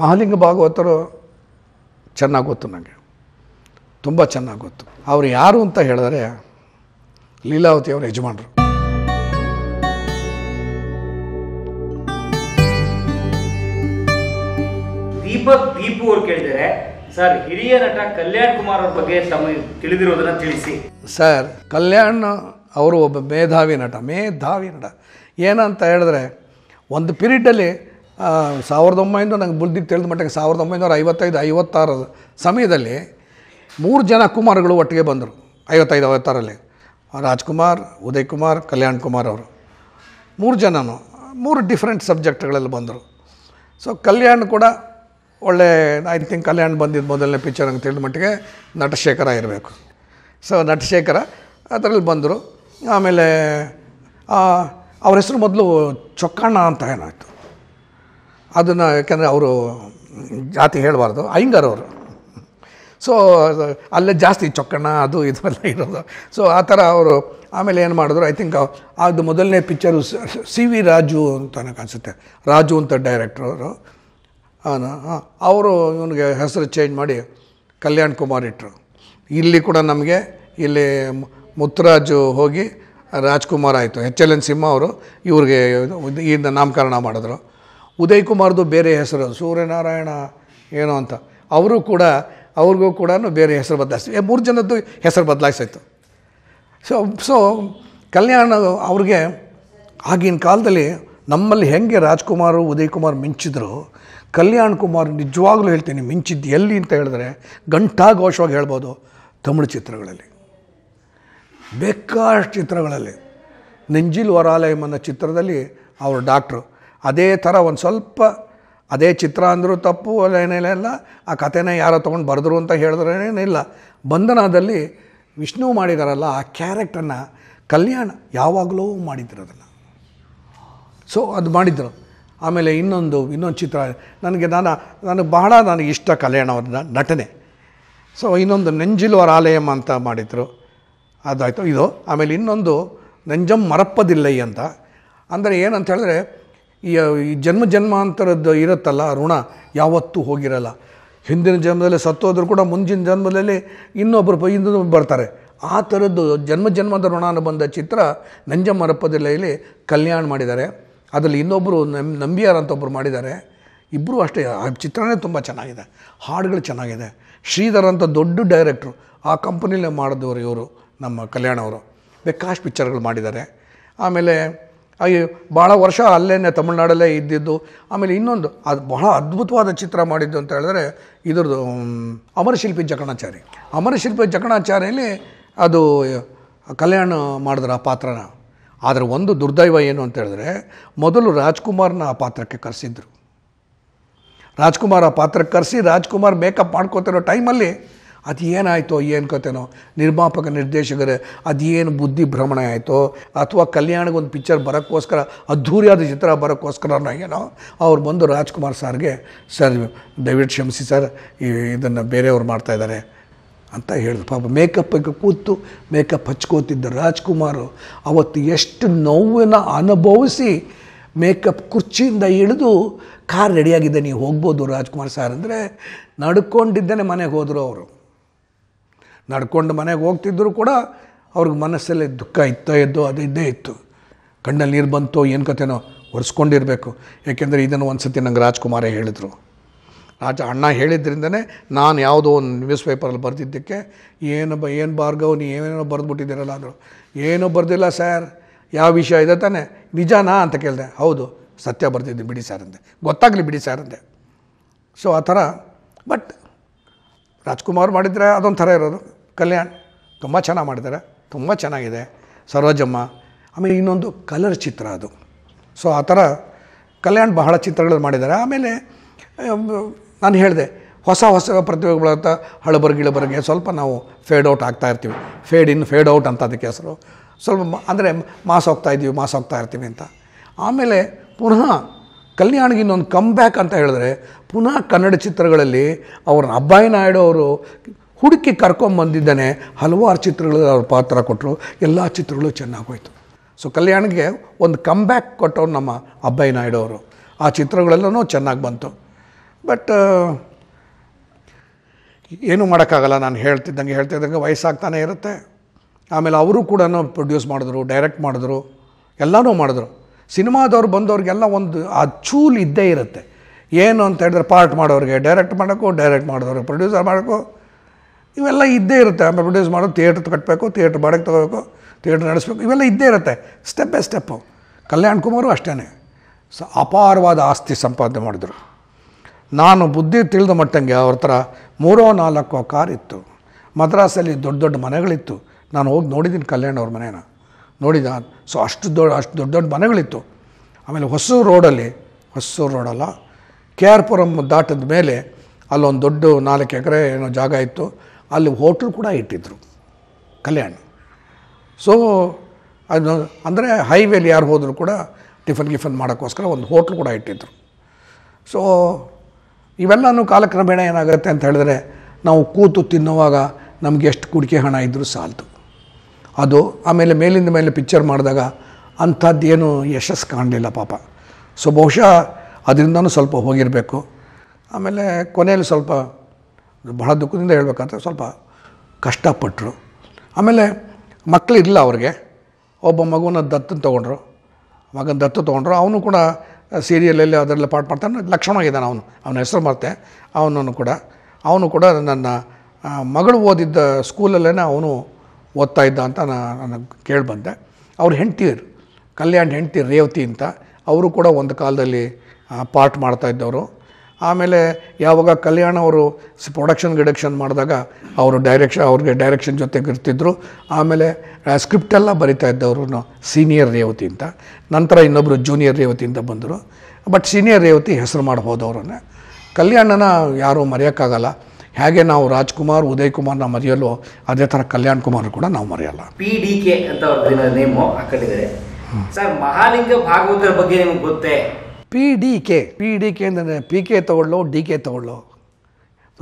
ಮಹಾಲಿಂಗ ಭಾಗವತರು ಚೆನ್ನಾಗಿ ಗೊತ್ತು ನನಗೆ ತುಂಬ ಚೆನ್ನಾಗಿ ಗೊತ್ತು ಅವರು ಯಾರು ಅಂತ ಹೇಳಿದ್ರೆ ಲೀಲಾವತಿ ಅವರ ಯಜಮಾನರು ದೀಪಕ್ ದೀಪು ಅವ್ರು ಕೇಳಿದರೆ ಸರ್ ಹಿರಿಯ ನಟ ಕಲ್ಯಾಣ್ ಕುಮಾರ್ ಅವ್ರ ಬಗ್ಗೆ ಸಮಯ ತಿಳಿದಿರೋದನ್ನ ತಿಳಿಸಿ ಸರ್ ಕಲ್ಯಾಣ್ ಅವರು ಒಬ್ಬ ಮೇಧಾವಿ ನಟ ಮೇಧಾವಿ ನಟ ಏನಂತ ಹೇಳಿದ್ರೆ ಒಂದು ಪೀರಿಯಡಲ್ಲಿ ಸಾವಿರದ ಒಂಬೈನೂರ ನಂಗೆ ಬುದ್ಧಿಗೆ ತಿಳಿದ ಮಟ್ಟಿಗೆ ಸಾವಿರದ ಒಂಬೈನೂರ ಐವತ್ತೈದು ಐವತ್ತಾರರ ಸಮಯದಲ್ಲಿ ಮೂರು ಜನ ಕುಮಾರ್ಗಳು ಒಟ್ಟಿಗೆ ಬಂದರು ಐವತ್ತೈದು ಐವತ್ತಾರಲ್ಲಿ ರಾಜ್ಕುಮಾರ್ ಉದಯ್ ಕುಮಾರ್ ಕಲ್ಯಾಣ್ ಕುಮಾರ್ ಅವರು ಮೂರು ಜನನು ಮೂರು ಡಿಫ್ರೆಂಟ್ ಸಬ್ಜೆಕ್ಟ್ಗಳಲ್ಲಿ ಬಂದರು ಸೊ ಕಲ್ಯಾಣ್ ಕೂಡ ಒಳ್ಳೆ ಐ ತಿಂಕ್ ಕಲ್ಯಾಣ್ ಬಂದಿದ್ದು ಮೊದಲನೇ ಪಿಕ್ಚರ್ ಅಂತ ತಿಳಿದ ಮಟ್ಟಿಗೆ ನಟಶೇಖರ ಇರಬೇಕು ಸೊ ನಟಶೇಖರ ಅದರಲ್ಲಿ ಬಂದರು ಆಮೇಲೆ ಅವ್ರ ಹೆಸರು ಮೊದಲು ಚೊಕ್ಕಣ್ಣ ಅಂತ ಏನಾಯಿತು ಅದನ್ನು ಯಾಕೆಂದರೆ ಅವರು ಜಾತಿ ಹೇಳಬಾರ್ದು ಅವರು ಸೊ ಅಲ್ಲೇ ಜಾಸ್ತಿ ಚೊಕ್ಕಣ್ಣ ಅದು ಇದೆಲ್ಲ ಇರೋದು ಸೊ ಆ ಥರ ಅವರು ಆಮೇಲೆ ಏನು ಮಾಡಿದ್ರು ಐ ಥಿಂಕ್ ಅದು ಮೊದಲನೇ ಪಿಕ್ಚರು ಸಿ ವಿ ರಾಜು ಅಂತ ನನಗೆ ರಾಜು ಅಂತ ಡೈರೆಕ್ಟ್ರ್ ಅವರು ಅವರು ಇವನಿಗೆ ಹೆಸರು ಚೇಂಜ್ ಮಾಡಿ ಕಲ್ಯಾಣ್ ಕುಮಾರ್ ಇಟ್ಟರು ಇಲ್ಲಿ ಕೂಡ ನಮಗೆ ಇಲ್ಲಿ ಮುತ್ತುರಾಜು ಹೋಗಿ ರಾಜ್ಕುಮಾರ್ ಆಯಿತು ಎಚ್ ಎಲ್ ಎನ್ ಸಿಂಹ ಅವರು ಇವ್ರಿಗೆ ಈ ನಾಮಕರಣ ಮಾಡಿದ್ರು ಉದಯ್ ಕುಮಾರ್ದು ಬೇರೆ ಹೆಸರು ಸೂರ್ಯನಾರಾಯಣ ಏನೋ ಅಂತ ಅವರು ಕೂಡ ಅವ್ರಿಗೂ ಕೂಡ ಬೇರೆ ಹೆಸರು ಬದಲಾಯಿಸ್ತೀವಿ ಮೂರು ಜನದ್ದು ಹೆಸರು ಬದಲಾಯಿಸಿತ್ತು ಸೊ ಸೊ ಕಲ್ಯಾಣ ಅವ್ರಿಗೆ ಆಗಿನ ಕಾಲದಲ್ಲಿ ನಮ್ಮಲ್ಲಿ ಹೆಂಗೆ ರಾಜ್ಕುಮಾರ್ ಉದಯ್ ಕುಮಾರ್ ಮಿಂಚಿದ್ರು ಕಲ್ಯಾಣ್ ಕುಮಾರ್ ನಿಜವಾಗ್ಲೂ ಹೇಳ್ತೀನಿ ಮಿಂಚಿದ್ದು ಎಲ್ಲಿ ಅಂತ ಹೇಳಿದ್ರೆ ಘೋಷವಾಗಿ ಹೇಳ್ಬೋದು ತಮಿಳು ಚಿತ್ರಗಳಲ್ಲಿ ಬೇಕಾಷ್ಟು ಚಿತ್ರಗಳಲ್ಲಿ ನೆಂಜಿಲ್ ವರಾಲಯಮ್ ಅನ್ನೋ ಚಿತ್ರದಲ್ಲಿ ಅವರು ಡಾಕ್ಟ್ರು ಅದೇ ಥರ ಒಂದು ಸ್ವಲ್ಪ ಅದೇ ಚಿತ್ರ ಅಂದರೂ ತಪ್ಪು ಅಲ್ಲ ಏನಿಲ್ಲ ಆ ಕಥೆನ ಯಾರೋ ತೊಗೊಂಡು ಬರೆದ್ರು ಅಂತ ಏನೇನಿಲ್ಲ ಬಂಧನದಲ್ಲಿ ವಿಷ್ಣು ಮಾಡಿದಾರಲ್ಲ ಆ ಕ್ಯಾರೆಕ್ಟ್ರನ್ನ ಕಲ್ಯಾಣ ಯಾವಾಗಲೂ ಅದನ್ನು ಸೊ ಅದು ಮಾಡಿದ್ರು ಆಮೇಲೆ ಇನ್ನೊಂದು ಇನ್ನೊಂದು ಚಿತ್ರ ನನಗೆ ನಾನು ನನಗೆ ಬಹಳ ನನಗೆ ಇಷ್ಟ ಕಲ್ಯಾಣ ಅವ್ರ ನಟನೆ ಸೊ ಇನ್ನೊಂದು ನೆಂಜಿಲ್ವರ ಆಲಯಂ ಅಂತ ಮಾಡಿದರು ಅದಾಯಿತು ಇದು ಆಮೇಲೆ ಇನ್ನೊಂದು ನೆಂಜಂ ಮರಪ್ಪದಿಲ್ಲೈ ಅಂತ ಅಂದರೆ ಏನಂತ ಹೇಳಿದ್ರೆ ಈ ಜನ್ಮ ಜನ್ಮಾಂತರದ್ದು ಇರುತ್ತಲ್ಲ ಋಣ ಯಾವತ್ತೂ ಹೋಗಿರಲ್ಲ ಹಿಂದಿನ ಜನ್ಮದಲ್ಲಿ ಸತ್ತೋದ್ರೂ ಕೂಡ ಮುಂದಿನ ಜನ್ಮದಲ್ಲಿ ಇನ್ನೊಬ್ಬರು ಇನ್ನೊಬ್ಬರು ಬರ್ತಾರೆ ಆ ಥರದ್ದು ಜನ್ಮ ಜನ್ಮದ ಋಣಾನು ಬಂದ ಚಿತ್ರ ನಂಜಮ್ಮರಪ್ಪದಲ್ಲಿ ಕಲ್ಯಾಣ ಮಾಡಿದ್ದಾರೆ ಅದರಲ್ಲಿ ಇನ್ನೊಬ್ಬರು ನಮ್ ನಂಬಿಯಾರ್ ಅಂತ ಒಬ್ಬರು ಮಾಡಿದ್ದಾರೆ ಇಬ್ಬರು ಅಷ್ಟೇ ಆ ಚಿತ್ರನೇ ತುಂಬ ಚೆನ್ನಾಗಿದೆ ಹಾಡುಗಳು ಚೆನ್ನಾಗಿದೆ ಶ್ರೀಧರ್ ಅಂತ ದೊಡ್ಡ ಡೈರೆಕ್ಟ್ರು ಆ ಕಂಪನಿಲೇ ಮಾಡಿದವರು ಇವರು ನಮ್ಮ ಕಲ್ಯಾಣವರು ಬೇಕಾಷ್ಟು ಪಿಕ್ಚರ್ಗಳು ಮಾಡಿದ್ದಾರೆ ಆಮೇಲೆ ಹಾಗೆ ಭಾಳ ವರ್ಷ ಅಲ್ಲೇ ತಮಿಳ್ನಾಡಲ್ಲೇ ಇದ್ದಿದ್ದು ಆಮೇಲೆ ಇನ್ನೊಂದು ಅದು ಬಹಳ ಅದ್ಭುತವಾದ ಚಿತ್ರ ಮಾಡಿದ್ದು ಅಂತ ಹೇಳಿದ್ರೆ ಇದ್ರದ್ದು ಅಮರಶಿಲ್ಪಿ ಜಕಣಾಚಾರಿ ಅಮರಶಿಲ್ಪಿ ಜಕಣಾಚಾರ್ಯಲ್ಲಿ ಅದು ಕಲ್ಯಾಣ ಮಾಡಿದ್ರು ಆ ಪಾತ್ರನ ಆದರೆ ಒಂದು ದುರ್ದೈವ ಏನು ಅಂತ ಹೇಳಿದ್ರೆ ಮೊದಲು ರಾಜ್ಕುಮಾರ್ನ ಆ ಪಾತ್ರಕ್ಕೆ ಕರೆಸಿದ್ರು ರಾಜ್ಕುಮಾರ್ ಆ ಪಾತ್ರಕ್ಕೆ ಕರೆಸಿ ರಾಜ್ಕುಮಾರ್ ಮೇಕಪ್ ಮಾಡ್ಕೋತಿರೋ ಟೈಮಲ್ಲಿ ಅದು ಏನಾಯಿತೋ ಏನು ಕತೆನೋ ನಿರ್ಮಾಪಕ ನಿರ್ದೇಶಕರೇ ಅದೇನು ಬುದ್ಧಿ ಭ್ರಮಣ ಆಯಿತೋ ಅಥವಾ ಒಂದು ಪಿಕ್ಚರ್ ಬರೋಕ್ಕೋಸ್ಕರ ಅದ್ಧೂರಿಯಾದ ಚಿತ್ರ ಬರೋಕ್ಕೋಸ್ಕರ ಏನೋ ಅವ್ರು ಬಂದು ರಾಜ್ಕುಮಾರ್ ಸಾರ್ಗೆ ಸರ್ ದಯವಿಟ್ಟು ಕ್ಷಮಿಸಿ ಸರ್ ಇದನ್ನು ಬೇರೆಯವ್ರು ಮಾಡ್ತಾಯಿದ್ದಾರೆ ಅಂತ ಹೇಳಿದ್ರು ಪಾಪ ಮೇಕಪ್ಪಿಗೆ ಕೂತು ಮೇಕಪ್ ಹಚ್ಕೋತಿದ್ದ ರಾಜ್ಕುಮಾರು ಅವತ್ತು ಎಷ್ಟು ನೋವನ್ನು ಅನುಭವಿಸಿ ಮೇಕಪ್ ಕುರ್ಚಿಯಿಂದ ಇಳಿದು ಕಾರ್ ರೆಡಿಯಾಗಿದೆ ನೀವು ಹೋಗ್ಬೋದು ರಾಜ್ಕುಮಾರ್ ಸರ್ ಅಂದರೆ ನಡ್ಕೊಂಡಿದ್ದೇನೆ ಮನೆಗೆ ಹೋದರು ಅವರು ನಡ್ಕೊಂಡು ಮನೆಗೆ ಹೋಗ್ತಿದ್ದರೂ ಕೂಡ ಅವ್ರಿಗೆ ಮನಸ್ಸಲ್ಲಿ ದುಃಖ ಇತ್ತೋ ಎದ್ದೋ ಅದು ಇದ್ದೇ ಇತ್ತು ಕಣ್ಣಲ್ಲಿ ನೀರು ಬಂತೋ ಏನು ಕತೆನೋ ಒರೆಸ್ಕೊಂಡಿರಬೇಕು ಏಕೆಂದರೆ ಇದನ್ನು ಒಂದು ಸತಿ ನಂಗೆ ರಾಜ್ಕುಮಾರೇ ಹೇಳಿದರು ರಾಜ ಅಣ್ಣ ಹೇಳಿದ್ರಿಂದನೇ ನಾನು ಯಾವುದೋ ಒಂದು ನ್ಯೂಸ್ ಪೇಪರಲ್ಲಿ ಬರೆದಿದ್ದಕ್ಕೆ ಏನು ಬ ಏನು ಭಾರ್ಗವ್ ನೀ ಏನೇನೋ ಬರೆದ್ಬಿಟ್ಟಿದ್ದೀರಲ್ಲ ಅಂದರು ಏನೂ ಬರೆದಿಲ್ಲ ಸರ್ ಯಾವ ವಿಷಯ ಇದೆ ತಾನೆ ನಿಜನಾ ಅಂತ ಕೇಳಿದೆ ಹೌದು ಸತ್ಯ ಬರ್ತಿದ್ದೆ ಬಿಡಿ ಸರ್ ಅಂದೆ ಗೊತ್ತಾಗಲಿ ಬಿಡಿ ಸರ್ ಅಂದೆ ಸೊ ಆ ಥರ ಬಟ್ ರಾಜ್ಕುಮಾರ್ ಮಾಡಿದರೆ ಅದೊಂಥರ ಇರೋದು ಕಲ್ಯಾಣ್ ತುಂಬ ಚೆನ್ನಾಗಿ ಮಾಡಿದ್ದಾರೆ ತುಂಬ ಚೆನ್ನಾಗಿದೆ ಸರೋಜಮ್ಮ ಆಮೇಲೆ ಇನ್ನೊಂದು ಕಲರ್ ಚಿತ್ರ ಅದು ಸೊ ಆ ಥರ ಕಲ್ಯಾಣ್ ಬಹಳ ಚಿತ್ರಗಳು ಮಾಡಿದ್ದಾರೆ ಆಮೇಲೆ ನಾನು ಹೇಳಿದೆ ಹೊಸ ಹೊಸ ಪ್ರತಿಭೆಗಳಂತ ಹಳಬರ್ಗಿಳಬರ್ಗೆ ಸ್ವಲ್ಪ ನಾವು ಫೇಡ್ ಔಟ್ ಆಗ್ತಾ ಇರ್ತೀವಿ ಫೇಡ್ ಇನ್ ಫೇಡ್ ಔಟ್ ಅಂತ ಅದಕ್ಕೆ ಹೆಸರು ಸ್ವಲ್ಪ ಅಂದರೆ ಮಾಸ್ ಹೋಗ್ತಾ ಇದ್ದೀವಿ ಮಾಸ್ ಹೋಗ್ತಾ ಇರ್ತೀವಿ ಅಂತ ಆಮೇಲೆ ಪುನಃ ಕಲ್ಯಾಣಿಗೆ ಇನ್ನೊಂದು ಕಮ್ ಬ್ಯಾಕ್ ಅಂತ ಹೇಳಿದ್ರೆ ಪುನಃ ಕನ್ನಡ ಚಿತ್ರಗಳಲ್ಲಿ ಅವ್ರನ್ನ ಅಬ್ಬಾಯಿ ನಾಯ್ಡು ಅವರು ಹುಡುಕಿ ಕರ್ಕೊಂಬಂದಿದ್ದಾನೆ ಹಲವಾರು ಚಿತ್ರಗಳು ಅವ್ರ ಪಾತ್ರ ಕೊಟ್ಟರು ಎಲ್ಲ ಚಿತ್ರಗಳು ಚೆನ್ನಾಗಿ ಚೆನ್ನಾಗೋಯ್ತು ಸೊ ಕಲ್ಯಾಣಿಗೆ ಒಂದು ಕಮ್ ಬ್ಯಾಕ್ ಕೊಟ್ಟವ್ರು ನಮ್ಮ ಅಬ್ಬಾಯಿ ನಾಯ್ಡು ಅವರು ಆ ಚಿತ್ರಗಳೆಲ್ಲನೂ ಚೆನ್ನಾಗಿ ಬಂತು ಬಟ್ ಏನೂ ಮಾಡೋಕ್ಕಾಗಲ್ಲ ನಾನು ಹೇಳ್ತಿದ್ದಂಗೆ ಹೇಳ್ತಿದ್ದಂಗೆ ವಯಸ್ಸಾಗ್ತಾನೆ ಇರುತ್ತೆ ಆಮೇಲೆ ಅವರು ಕೂಡ ಪ್ರೊಡ್ಯೂಸ್ ಮಾಡಿದ್ರು ಡೈರೆಕ್ಟ್ ಮಾಡಿದ್ರು ಎಲ್ಲನೂ ಮಾಡಿದ್ರು ಸಿನಿಮಾದವ್ರು ಬಂದವ್ರಿಗೆಲ್ಲ ಒಂದು ಆ ಚೂಲ್ ಇದ್ದೇ ಇರುತ್ತೆ ಏನು ಅಂತ ಹೇಳಿದ್ರೆ ಪಾರ್ಟ್ ಮಾಡೋರಿಗೆ ಡೈರೆಕ್ಟ್ ಮಾಡೋಕ್ಕೂ ಡೈರೆಕ್ಟ್ ಮಾಡಿದವ್ರಿಗೆ ಪ್ರೊಡ್ಯೂಸರ್ ಮಾಡೋಕ್ಕೂ ಇವೆಲ್ಲ ಇದ್ದೇ ಇರುತ್ತೆ ಅಡ್ವರ್ಟೈಸ್ ಮಾಡೋದು ಥಿಯೇಟ್ರ್ ಕಟ್ಟಬೇಕು ಥಿಯೇಟ್ರ್ ಬಾಡಿಗೆ ತೊಗೋಬೇಕು ಥಿಯೇಟ್ರ್ ನಡೆಸಬೇಕು ಇವೆಲ್ಲ ಇದ್ದೇ ಇರುತ್ತೆ step by step Kalyan Kumar ಅಷ್ಟೇ ಸ ಅಪಾರವಾದ ಆಸ್ತಿ ಸಂಪಾದನೆ ಮಾಡಿದರು ನಾನು ಬುದ್ಧಿ ತಿಳಿದ ಮಟ್ಟಂಗೆ ಅವ್ರ ಥರ ಮೂರೋ ನಾಲ್ಕೋ ಕಾರ್ ಇತ್ತು ಮದ್ರಾಸಲ್ಲಿ ದೊಡ್ಡ ದೊಡ್ಡ ಮನೆಗಳಿತ್ತು ನಾನು ಹೋಗಿ ನೋಡಿದ್ದೀನಿ ಕಲ್ಯಾಣ್ ಅವ್ರ ಮನೇನ ನೋಡಿದ ಸೊ ಅಷ್ಟು ದೊಡ್ಡ ಅಷ್ಟು ದೊಡ್ಡ ದೊಡ್ಡ ಮನೆಗಳಿತ್ತು ಆಮೇಲೆ ಹೊಸೂರು ರೋಡಲ್ಲಿ ಹೊಸೂರು ರೋಡಲ್ಲ ಕೆ ಆರ್ ಪುರಂ ದಾಟದ ಮೇಲೆ ಅಲ್ಲೊಂದು ದೊಡ್ಡ ನಾಲ್ಕು ಎಕರೆ ಏನೋ ಜಾಗ ಇತ್ತು ಅಲ್ಲಿ ಹೋಟ್ಲು ಕೂಡ ಇಟ್ಟಿದ್ದರು ಕಲ್ಯಾಣ ಸೊ ಅದು ಅಂದರೆ ಹೈವೇಲಿ ಯಾರು ಹೋದರೂ ಕೂಡ ಟಿಫನ್ ಗಿಫನ್ ಮಾಡೋಕ್ಕೋಸ್ಕರ ಒಂದು ಹೋಟ್ಲ್ ಕೂಡ ಇಟ್ಟಿದ್ರು ಸೊ ಇವೆಲ್ಲನೂ ಕಾಲಕ್ರಮೇಣ ಏನಾಗುತ್ತೆ ಅಂತ ಹೇಳಿದ್ರೆ ನಾವು ಕೂತು ತಿನ್ನುವಾಗ ನಮಗೆ ಎಷ್ಟು ಕುಡಿಕೆ ಹಣ ಇದ್ದರೂ ಸಾಲ್ತು ಅದು ಆಮೇಲೆ ಮೇಲಿಂದ ಮೇಲೆ ಪಿಕ್ಚರ್ ಮಾಡಿದಾಗ ಅಂಥದ್ದೇನು ಯಶಸ್ಸು ಕಾಣಲಿಲ್ಲ ಪಾಪ ಸೊ ಬಹುಶಃ ಅದರಿಂದನೂ ಸ್ವಲ್ಪ ಹೋಗಿರಬೇಕು ಆಮೇಲೆ ಕೊನೆಯಲ್ಲಿ ಸ್ವಲ್ಪ ಬಹಳ ದುಃಖದಿಂದ ಹೇಳಬೇಕಂತ ಸ್ವಲ್ಪ ಕಷ್ಟಪಟ್ಟರು ಆಮೇಲೆ ಇಲ್ಲ ಅವ್ರಿಗೆ ಒಬ್ಬ ಮಗುವನ್ನ ದತ್ತನ್ನು ತೊಗೊಂಡ್ರು ಮಗನ ದತ್ತು ತೊಗೊಂಡ್ರು ಅವನು ಕೂಡ ಸೀರಿಯಲಲ್ಲಿ ಅದರಲ್ಲಿ ಪಾಠ ಮಾಡ್ತಾನೆ ಲಕ್ಷಣ ಇದ್ದಾನೆ ಅವನು ಅವನ ಹೆಸರು ಮರ್ತೆ ಅವನನ್ನು ಕೂಡ ಅವನು ಕೂಡ ನನ್ನ ಮಗಳು ಓದಿದ್ದ ಸ್ಕೂಲಲ್ಲೇ ಅವನು ಓದ್ತಾ ಇದ್ದ ಅಂತ ನಾನು ಕೇಳಿ ಬಂದೆ ಅವ್ರ ಹೆಂಡ್ತಿಯರು ಕಲ್ಯಾಣ್ ಹೆಂಡ್ತಿ ರೇವತಿ ಅಂತ ಅವರು ಕೂಡ ಒಂದು ಕಾಲದಲ್ಲಿ ಪಾಠ ಮಾಡ್ತಾಯಿದ್ದವರು ಆಮೇಲೆ ಯಾವಾಗ ಕಲ್ಯಾಣ ಅವರು ಪ್ರೊಡಕ್ಷನ್ ಗಿಡಕ್ಷನ್ ಮಾಡಿದಾಗ ಅವರು ಡೈರೆಕ್ಷನ್ ಅವ್ರಿಗೆ ಡೈರೆಕ್ಷನ್ ಜೊತೆಗೆ ಇರ್ತಿದ್ರು ಆಮೇಲೆ ಸ್ಕ್ರಿಪ್ಟೆಲ್ಲ ಬರಿತಾ ಇದ್ದವರು ಸೀನಿಯರ್ ರೇವತಿ ಅಂತ ನಂತರ ಇನ್ನೊಬ್ಬರು ಜೂನಿಯರ್ ರೇವತಿ ಅಂತ ಬಂದರು ಬಟ್ ಸೀನಿಯರ್ ರೇವತಿ ಹೆಸರು ಮಾಡಿ ಅವರನ್ನ ಕಲ್ಯಾಣನ ಯಾರೂ ಮರೆಯೋಕ್ಕಾಗಲ್ಲ ಹೇಗೆ ನಾವು ರಾಜ್ಕುಮಾರ್ ಉದಯ್ ಕುಮಾರ್ನ ಮರೆಯಲು ಅದೇ ಥರ ಕಲ್ಯಾಣ್ ಕುಮಾರ್ ಕೂಡ ನಾವು ಮರೆಯಲ್ಲ ಪಿ ಡಿ ಕೆ ಅಂತ ನೇಮು ಹಾಕೊಂಡಿದ್ದಾರೆ ಸರ್ ಮಹಾಲಿಂಗ ಭಾಗವತರ ಬಗ್ಗೆ ನಿಮ್ಗೆ ಗೊತ್ತೇ P D K P D K ಅಂದರೆ ಪಿ ಕೆ ತೊಗೊಳ್ಳೋ ಡಿ ಕೆ ತೊಗೊಳ್ಳೋ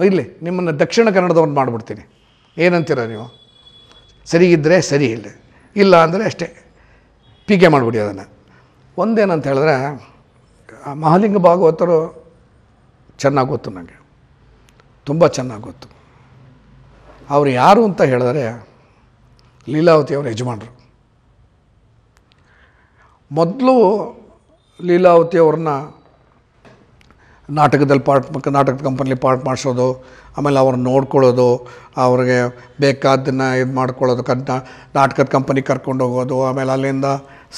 ಇಲ್ಲಿ ನಿಮ್ಮನ್ನು ದಕ್ಷಿಣ ಕನ್ನಡದವ್ರನ್ನ ಮಾಡಿಬಿಡ್ತೀನಿ ಏನಂತೀರ ನೀವು ಸರಿ ಇದ್ದರೆ ಸರಿ ಇಲ್ಲ ಇಲ್ಲ ಅಂದರೆ ಅಷ್ಟೇ ಪಿ ಕೆ ಮಾಡಿಬಿಡಿ ಅದನ್ನು ಒಂದೇನಂತ ಹೇಳಿದ್ರೆ ಮಹಾಲಿಂಗ ಭಾಗವತರು ಚೆನ್ನಾಗಿ ಗೊತ್ತು ನನಗೆ ತುಂಬ ಚೆನ್ನಾಗಿ ಗೊತ್ತು ಅವರು ಯಾರು ಅಂತ ಹೇಳಿದರೆ ಲೀಲಾವತಿ ಅವರ ಯಜಮಾನರು ಮೊದಲು ಲೀಲಾವತಿ ಅವ್ರನ್ನ ನಾಟಕದಲ್ಲಿ ಪಾರ್ಟ್ ನಾಟಕದ ಕಂಪನಿಲಿ ಪಾರ್ಟ್ ಮಾಡಿಸೋದು ಆಮೇಲೆ ಅವ್ರನ್ನ ನೋಡ್ಕೊಳ್ಳೋದು ಅವ್ರಿಗೆ ಬೇಕಾದ್ದನ್ನು ಇದು ಮಾಡ್ಕೊಳ್ಳೋದು ಕಂಟ ನಾಟಕದ ಕಂಪನಿ ಕರ್ಕೊಂಡು ಹೋಗೋದು ಆಮೇಲೆ ಅಲ್ಲಿಂದ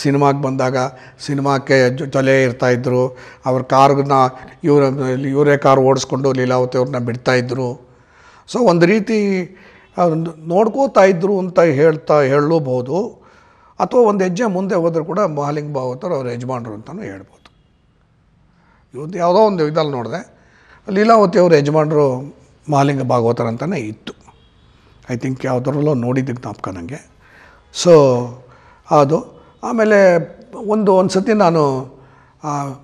ಸಿನಿಮಾಗೆ ಬಂದಾಗ ಸಿನಿಮಾಕ್ಕೆ ಜೊಲೆ ಇರ್ತಾಯಿದ್ರು ಅವ್ರ ಕಾರ್ನ ಇವ್ರ ಇವರೇ ಕಾರ್ ಓಡಿಸ್ಕೊಂಡು ಲೀಲಾವತಿ ಅವ್ರನ್ನ ಬಿಡ್ತಾಯಿದ್ರು ಸೊ ಒಂದು ರೀತಿ ನೋಡ್ಕೋತಾ ಇದ್ರು ಅಂತ ಹೇಳ್ತಾ ಹೇಳಲೂಬಹುದು ಅಥವಾ ಒಂದು ಹೆಜ್ಜೆ ಮುಂದೆ ಹೋದರೂ ಕೂಡ ಮಹಾಲಿಂಗ ಭಾಗವತರು ಅವ್ರ ಯಜಮಾನರು ಅಂತಲೂ ಹೇಳ್ಬೋದು ಇವತ್ತು ಯಾವುದೋ ಒಂದು ಇದಲ್ಲಿ ನೋಡಿದೆ ಲೀಲಾವತಿ ಅವ್ರ ಯಜಮಾನರು ಮಹಾಲಿಂಗ ಭಾಗವತರು ಅಂತಲೇ ಇತ್ತು ಐ ಥಿಂಕ್ ಯಾವುದರಲ್ಲೋ ನೋಡಿದ್ದಕ್ಕೆ ಜ್ಞಾಪಕ ನನಗೆ ಸೊ ಅದು ಆಮೇಲೆ ಒಂದು ಒಂದು ಸತಿ ನಾನು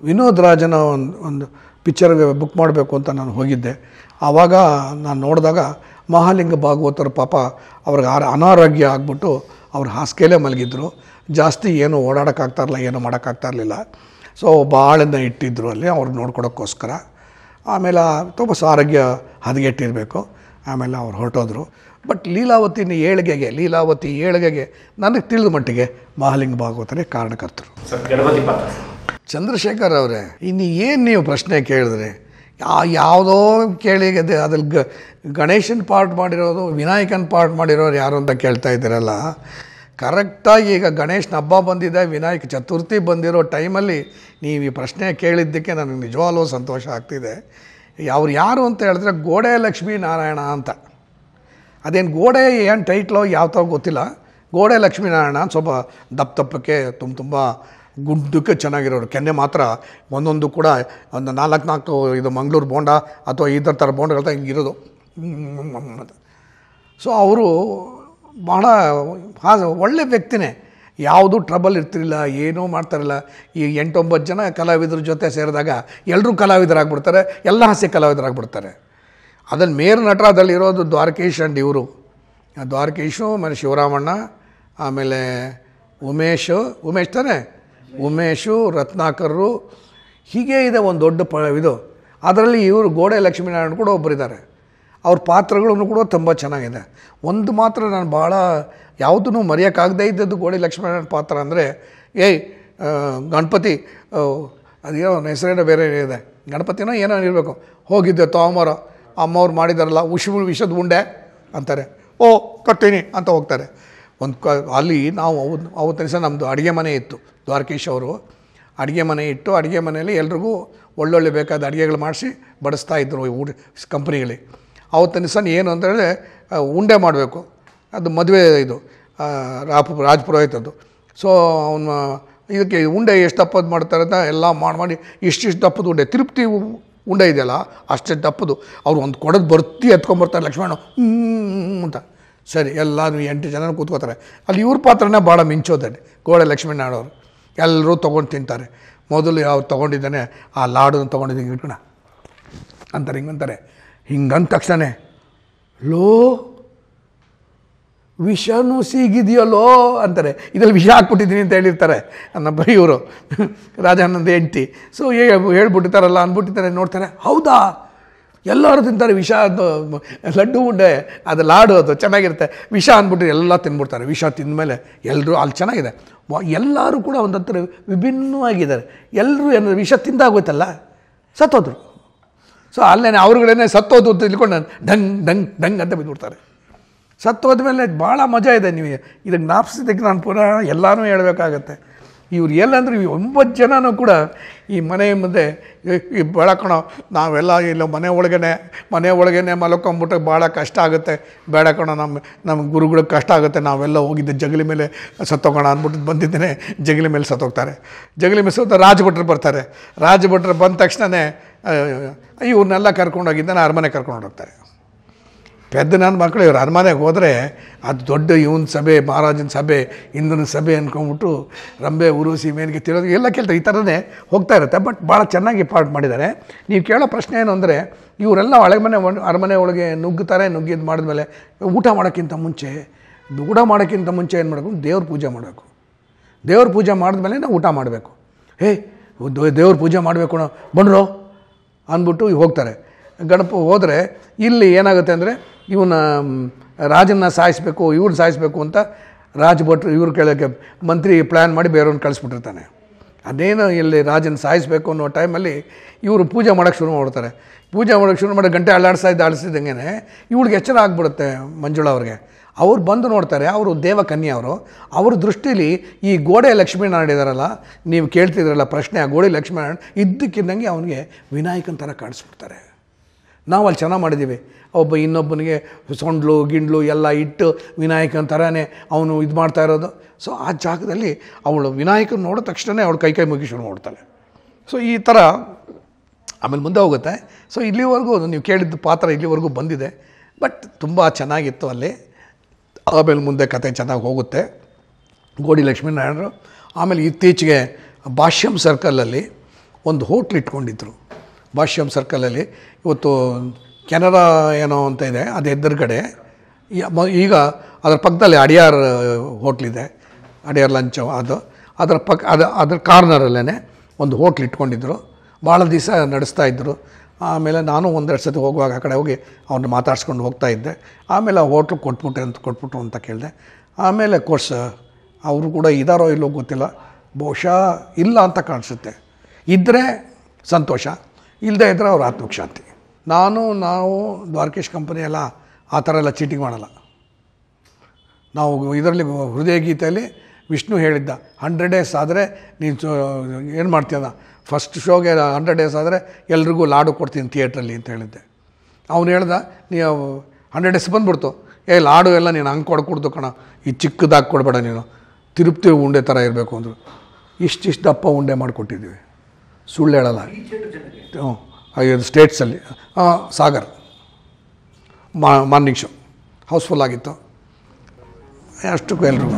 ವಿನೋದ್ ರಾಜನ ಒಂದು ಒಂದು ಪಿಚ್ಚರ್ಗೆ ಬುಕ್ ಮಾಡಬೇಕು ಅಂತ ನಾನು ಹೋಗಿದ್ದೆ ಆವಾಗ ನಾನು ನೋಡಿದಾಗ ಮಹಾಲಿಂಗ ಭಾಗವತರು ಪಾಪ ಅವ್ರಿಗೆ ಅನಾರೋಗ್ಯ ಆಗ್ಬಿಟ್ಟು ಅವ್ರು ಹಾಸಿಗೆಲೇ ಮಲಗಿದ್ರು ಜಾಸ್ತಿ ಏನು ಓಡಾಡೋಕ್ಕಾಗ್ತಾ ಇರಲಿಲ್ಲ ಏನು ಮಾಡೋಕ್ಕಾಗ್ತಾ ಇರಲಿಲ್ಲ ಸೊ ಭಾಳನ್ನ ಇಟ್ಟಿದ್ದರು ಅಲ್ಲಿ ಅವ್ರು ನೋಡ್ಕೊಡೋಕ್ಕೋಸ್ಕರ ಆಮೇಲೆ ತುಂಬ ಆರೋಗ್ಯ ಹದಗೆಟ್ಟಿರಬೇಕು ಆಮೇಲೆ ಅವ್ರು ಹೊರಟೋದ್ರು ಬಟ್ ಲೀಲಾವತಿನ ಏಳಿಗೆಗೆ ಲೀಲಾವತಿ ಏಳಿಗೆಗೆ ನನಗೆ ತಿಳಿದ ಮಟ್ಟಿಗೆ ಮಹಾಲಿಂಗ ಭಾಗವತನೇ ಕಾರಣಕರ್ತರು ಚಂದ್ರಶೇಖರ್ ಅವರೇ ಇನ್ನು ಏನು ನೀವು ಪ್ರಶ್ನೆ ಕೇಳಿದ್ರೆ ಯಾವುದೋ ಕೇಳಿ ಅದು ಅದ್ರಲ್ಲಿ ಗ ಗಣೇಶನ ಪಾರ್ಟ್ ಮಾಡಿರೋದು ವಿನಾಯಕನ ಪಾರ್ಟ್ ಮಾಡಿರೋರು ಯಾರು ಅಂತ ಕೇಳ್ತಾ ಇದ್ದೀರಲ್ಲ ಕರೆಕ್ಟಾಗಿ ಈಗ ಗಣೇಶನ ಹಬ್ಬ ಬಂದಿದೆ ವಿನಾಯಕ ಚತುರ್ಥಿ ಬಂದಿರೋ ಟೈಮಲ್ಲಿ ನೀವು ಈ ಪ್ರಶ್ನೆ ಕೇಳಿದ್ದಕ್ಕೆ ನನಗೆ ನಿಜವಾಗ್ಲೂ ಸಂತೋಷ ಆಗ್ತಿದೆ ಅವ್ರು ಯಾರು ಅಂತ ಹೇಳಿದ್ರೆ ಗೋಡೆ ಲಕ್ಷ್ಮೀ ನಾರಾಯಣ ಅಂತ ಅದೇನು ಗೋಡೆ ಏನು ಟೈಟ್ಲೋ ಯಾವ ಥರ ಗೊತ್ತಿಲ್ಲ ಗೋಡೆ ಲಕ್ಷ್ಮೀನಾರಾಯಣ ಸ್ವಲ್ಪ ದಪ್ಪ ತಪ್ಪಕ್ಕೆ ತುಂಬ ತುಂಬ ಗುಡ್ಡಕ್ಕೆ ಚೆನ್ನಾಗಿರೋರು ಕೆನ್ನೆ ಮಾತ್ರ ಒಂದೊಂದು ಕೂಡ ಒಂದು ನಾಲ್ಕು ನಾಲ್ಕು ಇದು ಮಂಗಳೂರು ಬೋಂಡ ಅಥವಾ ಈ ಥರ ಥರ ಹಿಂಗೆ ಇರೋದು ಸೊ ಅವರು ಬಹಳ ಒಳ್ಳೆ ವ್ಯಕ್ತಿನೇ ಯಾವುದೂ ಟ್ರಬಲ್ ಇರ್ತಿರಲಿಲ್ಲ ಏನೂ ಮಾಡ್ತಾರಿಲ್ಲ ಈ ಎಂಟೊಂಬತ್ತು ಜನ ಕಲಾವಿದರ ಜೊತೆ ಸೇರಿದಾಗ ಎಲ್ಲರೂ ಕಲಾವಿದರಾಗ್ಬಿಡ್ತಾರೆ ಎಲ್ಲ ಹಾಸ್ಯ ಕಲಾವಿದರಾಗ್ಬಿಡ್ತಾರೆ ಅದನ್ನು ಮೇರು ಇರೋದು ದ್ವಾರಕೇಶ್ ಆ್ಯಂಡ್ ಇವರು ದ್ವಾರಕೇಶು ಆಮೇಲೆ ಶಿವರಾಮಣ್ಣ ಆಮೇಲೆ ಉಮೇಶು ಉಮೇಶ್ ತಾನೇ ಉಮೇಶು ರತ್ನಾಕರರು ಹೀಗೆ ಇದೆ ಒಂದು ದೊಡ್ಡ ಪ ಇದು ಅದರಲ್ಲಿ ಇವರು ಗೋಡೆ ಲಕ್ಷ್ಮೀನಾರಾಯಣ ಕೂಡ ಒಬ್ಬರಿದ್ದಾರೆ ಅವ್ರ ಪಾತ್ರಗಳನ್ನು ಕೂಡ ತುಂಬ ಚೆನ್ನಾಗಿದೆ ಒಂದು ಮಾತ್ರ ನಾನು ಭಾಳ ಯಾವುದನ್ನು ಮರೆಯೋಕ್ಕಾಗದೇ ಇದ್ದದ್ದು ಗೋಡೆ ಲಕ್ಷ್ಮೀನಾರಾಯಣ ಪಾತ್ರ ಅಂದರೆ ಏಯ್ ಗಣಪತಿ ಅದೇನೋ ಹೆಸರೇನೋ ಬೇರೆ ಇದೆ ಗಣಪತಿನೋ ಏನೋ ಇರಬೇಕು ಹೋಗಿದ್ದೆ ತೋಮರ ಅಮ್ಮವ್ರು ಮಾಡಿದಾರಲ್ಲ ಉಷ್ಮ ವಿಷದ ಉಂಡೆ ಅಂತಾರೆ ಓ ಕಟ್ಟೀನಿ ಅಂತ ಹೋಗ್ತಾರೆ ಒಂದು ಕ ಅಲ್ಲಿ ನಾವು ಅವತ್ತಿನ ದಿವಸ ನಮ್ಮದು ಅಡುಗೆ ಮನೆ ಇತ್ತು ದ್ವಾರಕೇಶ್ ಅವರು ಅಡುಗೆ ಮನೆ ಇಟ್ಟು ಅಡುಗೆ ಮನೆಯಲ್ಲಿ ಎಲ್ರಿಗೂ ಒಳ್ಳೊಳ್ಳೆ ಬೇಕಾದ ಅಡುಗೆಗಳು ಮಾಡಿಸಿ ಬಡಿಸ್ತಾಯಿದ್ರು ಊಟ ಕಂಪ್ನಿಗಳಿಗೆ ಅವತ್ತಿನ ದಿವಸ ಏನು ಅಂತೇಳಿ ಉಂಡೆ ಮಾಡಬೇಕು ಅದು ಮದುವೆ ಇದು ರಾಪ ರಾಜಪುರೋಹಿತದ್ದು ಸೊ ಅವನು ಇದಕ್ಕೆ ಉಂಡೆ ಎಷ್ಟು ದಪ್ಪದ್ದು ಮಾಡ್ತಾರೆ ಅಂತ ಎಲ್ಲ ಮಾಡಿ ಮಾಡಿ ಇಷ್ಟಿಷ್ಟು ದಪ್ಪದ ಉಂಡೆ ತಿರುಪ್ತಿ ಉಂಡೆ ಇದೆಯಲ್ಲ ಅಷ್ಟು ದಪ್ಪದು ಅವ್ರು ಒಂದು ಕೊಡೋದು ಬರ್ತಿ ಎತ್ಕೊಂಬರ್ತಾರೆ ಲಕ್ಷ್ಮಣ ಅಂತ ಸರಿ ಎಲ್ಲರೂ ಎಂಟು ಜನ ಕೂತ್ಕೋತಾರೆ ಅಲ್ಲಿ ಇವ್ರ ಪಾತ್ರನೇ ಭಾಳ ಮಿಂಚೋದಲ್ಲಿ ಗೋಡೆ ಲಕ್ಷ್ಮೀ ನಾಡೋರು ಎಲ್ಲರೂ ತೊಗೊಂಡು ತಿಂತಾರೆ ಮೊದಲು ಯಾವ ತೊಗೊಂಡಿದ್ದಾನೆ ಆ ಲಾಡನ್ನು ತೊಗೊಂಡಿದ್ದು ಹಿಂಗೆ ಇಟ್ಕೋಣ ಅಂತಾರೆ ಹಿಂಗಂತಾರೆ ಹಿಂಗಂದ ತಕ್ಷಣ ಲೋ ವಿಷನು ಸಿಗಿದೆಯಲ್ಲೋ ಅಂತಾರೆ ಇದರಲ್ಲಿ ವಿಷ ಹಾಕ್ಬಿಟ್ಟಿದ್ದೀನಿ ಅಂತ ಹೇಳಿರ್ತಾರೆ ನಮ್ಮ ಇವರು ರಾಜಾನಂದ ಎಂಟಿ ಸೊ ಹೇಳ್ಬಿಟ್ಟಿರ್ತಾರಲ್ಲ ಅಂದ್ಬಿಟ್ಟಿದ್ದಾರೆ ನೋಡ್ತಾರೆ ಹೌದಾ ಎಲ್ಲರೂ ತಿಂತಾರೆ ವಿಷ ಅದು ಲಡ್ಡು ಉಂಡೆ ಅದು ಲಾಡು ಅದು ಚೆನ್ನಾಗಿರುತ್ತೆ ವಿಷ ಅಂದ್ಬಿಟ್ರೆ ಎಲ್ಲ ತಿಂದ್ಬಿಡ್ತಾರೆ ವಿಷ ಮೇಲೆ ಎಲ್ಲರೂ ಅಲ್ಲಿ ಚೆನ್ನಾಗಿದೆ ಎಲ್ಲರೂ ಕೂಡ ಒಂದು ಹತ್ರ ವಿಭಿನ್ನವಾಗಿದ್ದಾರೆ ಎಲ್ಲರೂ ಏನಾದ್ರು ವಿಷ ತಿಂದಾಗೋಯ್ತಲ್ಲ ಸತ್ತೋದ್ರು ಸೊ ಅಲ್ಲೇ ಅವ್ರುಗಳೇನೆ ಸತ್ತೋದು ಅಂತ ತಿಳ್ಕೊಂಡು ಢಂಗ್ ಢಂಗ್ ಢಂಗ್ ಅಂತ ಬಿದ್ದುಬಿಡ್ತಾರೆ ಸತ್ತೋದ್ಮೇಲೆ ಭಾಳ ಮಜಾ ಇದೆ ನೀವು ಇದಕ್ಕೆ ನಾಪ್ಸಿದ್ದಕ್ಕೆ ನಾನು ಪುನಃ ಎಲ್ಲರೂ ಹೇಳಬೇಕಾಗತ್ತೆ ಇವ್ರು ಎಲ್ಲಂದ್ರೆ ಈ ಒಂಬತ್ತು ಜನನೂ ಕೂಡ ಈ ಮನೆ ಮುಂದೆ ಈ ನಾವೆಲ್ಲ ಇಲ್ಲ ಮನೆ ಒಳಗೇ ಮನೆ ಒಳಗೇ ಮಲ್ಕೊಂಬಿಟ್ಟು ಭಾಳ ಕಷ್ಟ ಆಗುತ್ತೆ ಕಣೋ ನಮ್ಮ ನಮ್ಮ ಗುರುಗಳಿಗೆ ಕಷ್ಟ ಆಗುತ್ತೆ ನಾವೆಲ್ಲ ಹೋಗಿದ್ದೆ ಜಗಲಿ ಮೇಲೆ ಸತ್ತೋಗೋಣ ಅಂದ್ಬಿಟ್ಟು ಬಂದಿದ್ದೇನೆ ಜಗಲಿ ಮೇಲೆ ಸತ್ತೋಗ್ತಾರೆ ಜಗಲಿ ಮೇಲೆ ಸತ್ತ ರಾಜಭಟ್ರು ಬರ್ತಾರೆ ರಾಜಭಟ್ರು ಬಂದ ತಕ್ಷಣವೇ ಇವ್ರನ್ನೆಲ್ಲ ಕರ್ಕೊಂಡೋಗಿದ್ದಾನೆ ಅರಮನೆ ಕರ್ಕೊಂಡು ಹೋಗ್ತಾರೆ ಪೆದ್ದ ನನ್ನ ಮಕ್ಕಳು ಇವರು ಅರಮನೆಗೆ ಹೋದರೆ ಅದು ದೊಡ್ಡ ಇವನ ಸಭೆ ಮಹಾರಾಜನ ಸಭೆ ಇಂದನ ಸಭೆ ಅಂದ್ಕೊಂಬಿಟ್ಟು ರಂಬೆ ಉರುಸಿ ಮೇನಿಗೆ ತಿರೋದು ಎಲ್ಲ ಕೇಳ್ತಾರೆ ಈ ಥರನೇ ಹೋಗ್ತಾ ಇರುತ್ತೆ ಬಟ್ ಭಾಳ ಚೆನ್ನಾಗಿ ಪಾರ್ಟ್ ಮಾಡಿದ್ದಾರೆ ನೀವು ಕೇಳೋ ಪ್ರಶ್ನೆ ಏನು ಅಂದರೆ ಇವರೆಲ್ಲ ಹಳೆ ಮನೆ ಅರಮನೆ ಒಳಗೆ ನುಗ್ಗುತ್ತಾರೆ ನುಗ್ಗಿದ್ದು ಮಾಡಿದ್ಮೇಲೆ ಊಟ ಮಾಡೋಕ್ಕಿಂತ ಮುಂಚೆ ಊಟ ಮಾಡೋಕ್ಕಿಂತ ಮುಂಚೆ ಏನು ಮಾಡಬೇಕು ದೇವ್ರ ಪೂಜೆ ಮಾಡಬೇಕು ದೇವ್ರ ಪೂಜೆ ಮಾಡಿದ್ಮೇಲೆ ನಾವು ಊಟ ಮಾಡಬೇಕು ಹೇ ದೇವ್ರ ಪೂಜೆ ಮಾಡಬೇಕು ಬಂದರು ಅಂದ್ಬಿಟ್ಟು ಹೋಗ್ತಾರೆ ಗಣಪ ಹೋದರೆ ಇಲ್ಲಿ ಏನಾಗುತ್ತೆ ಅಂದರೆ ಇವನ ರಾಜನ್ನ ಸಾಯಿಸಬೇಕು ಇವ್ರನ್ನ ಸಾಯಿಸ್ಬೇಕು ಅಂತ ರಾಜ್ ಭಟ್ರು ಇವ್ರು ಕೇಳೋಕ್ಕೆ ಮಂತ್ರಿ ಪ್ಲ್ಯಾನ್ ಮಾಡಿ ಬೇರೆಯವ್ರನ್ನ ಕಳಿಸ್ಬಿಟ್ಟಿರ್ತಾನೆ ಅದೇನು ಇಲ್ಲಿ ರಾಜನ ಸಾಯಿಸ್ಬೇಕು ಅನ್ನೋ ಟೈಮಲ್ಲಿ ಇವರು ಪೂಜೆ ಮಾಡೋಕ್ಕೆ ಶುರು ಮಾಡ್ತಾರೆ ಪೂಜೆ ಮಾಡೋಕ್ಕೆ ಶುರು ಮಾಡಿ ಗಂಟೆ ಅಳ್ಳಾಡ್ಸಾ ಇದ್ದು ಆಡಿಸಿದಂಗೆ ಇವ್ಳಿಗೆ ಎಚ್ಚರ ಆಗ್ಬಿಡುತ್ತೆ ಮಂಜುಳ ಅವ್ರಿಗೆ ಅವ್ರು ಬಂದು ನೋಡ್ತಾರೆ ಅವರು ದೇವಕನ್ಯಾ ಅವರು ಅವ್ರ ದೃಷ್ಟಿಲಿ ಈ ಗೋಡೆ ಲಕ್ಷ್ಮೀನಾರಾಯಣ ಇದ್ದಾರಲ್ಲ ನೀವು ಕೇಳ್ತಿದ್ರಲ್ಲ ಪ್ರಶ್ನೆ ಆ ಗೋಡೆ ಲಕ್ಷ್ಮೀನಾರಾಯಣ ಇದ್ದಕ್ಕಿದ್ದಂಗೆ ಅವನಿಗೆ ವಿನಾಯಕನ ಥರ ಕಾಣಿಸ್ಬಿಡ್ತಾರೆ ನಾವು ಅಲ್ಲಿ ಚೆನ್ನಾಗಿ ಮಾಡಿದ್ದೀವಿ ಒಬ್ಬ ಇನ್ನೊಬ್ಬನಿಗೆ ಸೊಂಡ್ಲು ಗಿಂಡ್ಲು ಎಲ್ಲ ಇಟ್ಟು ವಿನಾಯಕನ ಥರನೇ ಅವನು ಇದು ಮಾಡ್ತಾ ಇರೋದು ಸೊ ಆ ಜಾಗದಲ್ಲಿ ಅವಳು ವಿನಾಯಕನ ನೋಡಿದ ತಕ್ಷಣವೇ ಅವಳು ಕೈ ಕೈ ಮುಗಿ ನೋಡ್ತಾಳೆ ಸೊ ಈ ಥರ ಆಮೇಲೆ ಮುಂದೆ ಹೋಗುತ್ತೆ ಸೊ ಇಲ್ಲಿವರೆಗೂ ನೀವು ಕೇಳಿದ್ದ ಪಾತ್ರ ಇಲ್ಲಿವರೆಗೂ ಬಂದಿದೆ ಬಟ್ ತುಂಬ ಚೆನ್ನಾಗಿತ್ತು ಅಲ್ಲಿ ಆಮೇಲೆ ಮುಂದೆ ಕತೆ ಚೆನ್ನಾಗಿ ಹೋಗುತ್ತೆ ಗೋಡಿ ಲಕ್ಷ್ಮೀನಾರಾಯಣರು ಆಮೇಲೆ ಇತ್ತೀಚೆಗೆ ಭಾಷ್ಯಂ ಸರ್ಕಲಲ್ಲಿ ಒಂದು ಹೋಟ್ಲ್ ಇಟ್ಕೊಂಡಿದ್ರು ಭಾಷ್ಯಂ ಸರ್ಕಲಲ್ಲಿ ಇವತ್ತು ಕೆನರಾ ಏನೋ ಅಂತ ಇದೆ ಅದು ಎದುರುಗಡೆ ಈಗ ಅದರ ಪಕ್ಕದಲ್ಲಿ ಅಡಿಯಾರ್ ಹೋಟ್ಲಿದೆ ಅಡಿಯಾರ್ ಲಂಚ್ ಅದು ಅದರ ಪಕ್ಕ ಅದು ಅದ್ರ ಕಾರ್ನರಲ್ಲೇ ಒಂದು ಹೋಟ್ಲ್ ಇಟ್ಕೊಂಡಿದ್ರು ಭಾಳ ದಿವಸ ನಡೆಸ್ತಾ ಇದ್ದರು ಆಮೇಲೆ ನಾನು ಒಂದೆರಡು ಸತಿ ಹೋಗುವಾಗ ಆ ಕಡೆ ಹೋಗಿ ಅವ್ರನ್ನ ಮಾತಾಡ್ಸ್ಕೊಂಡು ಹೋಗ್ತಾ ಇದ್ದೆ ಆಮೇಲೆ ಆ ಹೋಟ್ಲು ಕೊಟ್ಬಿಟ್ರೆ ಅಂತ ಕೊಟ್ಬಿಟ್ರು ಅಂತ ಕೇಳಿದೆ ಆಮೇಲೆ ಕೋರ್ಸ್ ಅವರು ಕೂಡ ಇದಾರೋ ಇಲ್ಲೋ ಗೊತ್ತಿಲ್ಲ ಬಹುಶಃ ಇಲ್ಲ ಅಂತ ಕಾಣಿಸುತ್ತೆ ಇದ್ದರೆ ಸಂತೋಷ ಇಲ್ಲದೆ ಇದ್ದರೆ ಅವ್ರ ಆತ್ಮಕ್ಕೆ ಶಾಂತಿ ನಾನು ನಾವು ದ್ವಾರಕೇಶ್ ಕಂಪನಿ ಆ ಥರ ಎಲ್ಲ ಚೀಟಿಂಗ್ ಮಾಡಲ್ಲ ನಾವು ಇದರಲ್ಲಿ ಹೃದಯ ಗೀತೆಯಲ್ಲಿ ವಿಷ್ಣು ಹೇಳಿದ್ದ ಹಂಡ್ರೆಡ್ ಡೇಸ್ ಆದರೆ ನೀನು ಏನು ಮಾಡ್ತೀಯದ ಫಸ್ಟ್ ಶೋಗೆ ಹಂಡ್ರೆಡ್ ಡೇಸ್ ಆದರೆ ಎಲ್ರಿಗೂ ಲಾಡು ಕೊಡ್ತೀನಿ ಥಿಯೇಟ್ರಲ್ಲಿ ಅಂತ ಹೇಳಿದ್ದೆ ಅವನು ಹೇಳ್ದೆ ನೀವು ಹಂಡ್ರೆಡ್ ಡೇಸ್ ಬಂದ್ಬಿಡ್ತು ಏ ಲಾಡು ಎಲ್ಲ ನೀನು ಹಂಗೆ ಕೊಡ್ಕೊಡ್ತು ಕಣ ಈ ಚಿಕ್ಕದಾಗಿ ಕೊಡಬೇಡ ನೀನು ತಿರುಪ್ತಿ ಉಂಡೆ ಥರ ಇರಬೇಕು ಅಂದರು ಇಷ್ಟಿಷ್ಟು ದಪ್ಪ ಉಂಡೆ ಮಾಡಿಕೊಟ್ಟಿದ್ದೀವಿ ಸುಳ್ಳು ಹೇಳಲ್ಲ ಹ್ಞೂ ಐದು ಸ್ಟೇಟ್ಸಲ್ಲಿ ಸಾಗರ್ ಮಾ ಮಾರ್ನಿಂಗ್ ಶೋ ಹೌಸ್ಫುಲ್ ಆಗಿತ್ತು ಅಷ್ಟಕ್ಕೂ ಎಲ್ಲರಿಗೂ